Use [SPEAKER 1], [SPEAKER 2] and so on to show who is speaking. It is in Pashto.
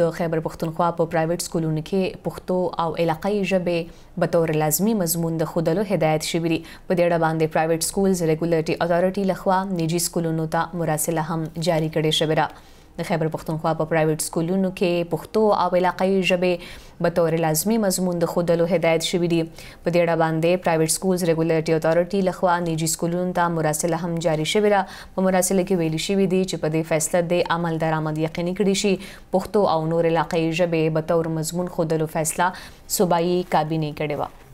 [SPEAKER 1] د خیبر پښتونخوا په پرایویټ سکولونو کې پښتو او علاقایي ژبې به تور لازمی مضمون د خودلو هدایت شوی دی په دې اړه باندې پرایویټ سکولز ریګولیټری اتھارټي لخوا نجی سکولونو ته مراسله هم جاری کړي شوی را د خیبر پښتونخوا په پرایویټ سکولونو کې پښتو او علاقایي ژبې به طور لازمي مضمون د خودلو هدایت شوې دي په دې اړه باندې پرایویټ سکولز ریګولیټری اتھارټي لخوا نیجی سکولونو ته مراسله هم جاری شوې ده په مراسله کې ویلي شوې دي چې په دې فیصله د عمل درآمد یقیني کړي شي پښتو او نور علاقې ژبې به طور مضمون خودلو فیصله صوبایي کابینه کړې و